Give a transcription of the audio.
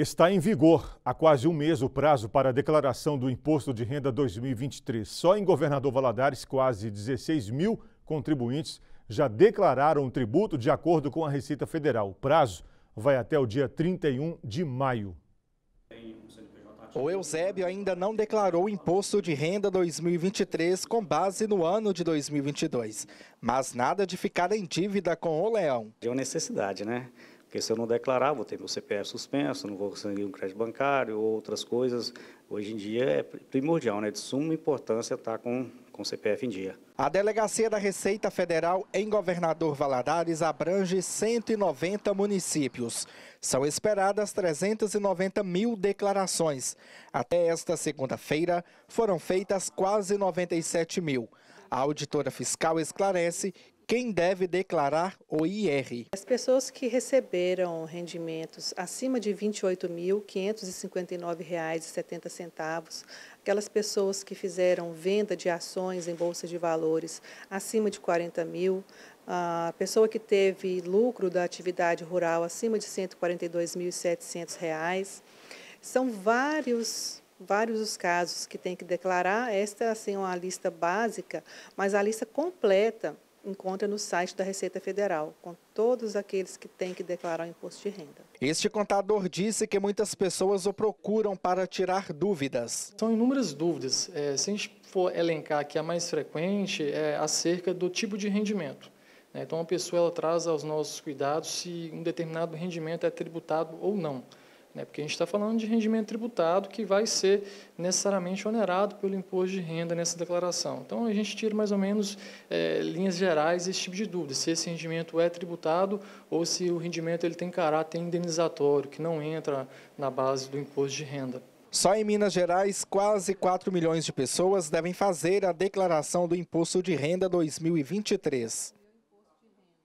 Está em vigor há quase um mês o prazo para a declaração do Imposto de Renda 2023. Só em Governador Valadares, quase 16 mil contribuintes já declararam o tributo de acordo com a Receita Federal. O prazo vai até o dia 31 de maio. O Eusébio ainda não declarou o imposto de renda 2023 com base no ano de 2022, mas nada de ficar em dívida com o Leão. Deu necessidade, né? Porque se eu não declarar, vou ter meu CPF suspenso, não vou conseguir um crédito bancário, outras coisas. Hoje em dia é primordial, né? de suma importância estar tá com, com o CPF em dia. A Delegacia da Receita Federal em Governador Valadares abrange 190 municípios. São esperadas 390 mil declarações. Até esta segunda-feira foram feitas quase 97 mil. A auditora fiscal esclarece quem deve declarar o IR. As pessoas que receberam rendimentos acima de R$ 28.559,70, aquelas pessoas que fizeram venda de ações em bolsa de valores acima de 40 mil, a pessoa que teve lucro da atividade rural acima de R$ 142.700, são vários vários os casos que tem que declarar. Esta assim, é assim, uma lista básica, mas a lista completa encontra no site da Receita Federal, com todos aqueles que têm que declarar o imposto de renda. Este contador disse que muitas pessoas o procuram para tirar dúvidas. São inúmeras dúvidas. É, se a gente for elencar que a mais frequente é acerca do tipo de rendimento. Né? Então, a pessoa ela traz aos nossos cuidados se um determinado rendimento é tributado ou não né? porque a gente está falando de rendimento tributado que vai ser necessariamente onerado pelo imposto de renda nessa declaração. Então, a gente tira mais ou menos é, linhas gerais esse tipo de dúvida, se esse rendimento é tributado ou se o rendimento ele tem caráter indenizatório, que não entra na base do imposto de renda. Só em Minas Gerais, quase 4 milhões de pessoas devem fazer a declaração do Imposto de Renda 2023.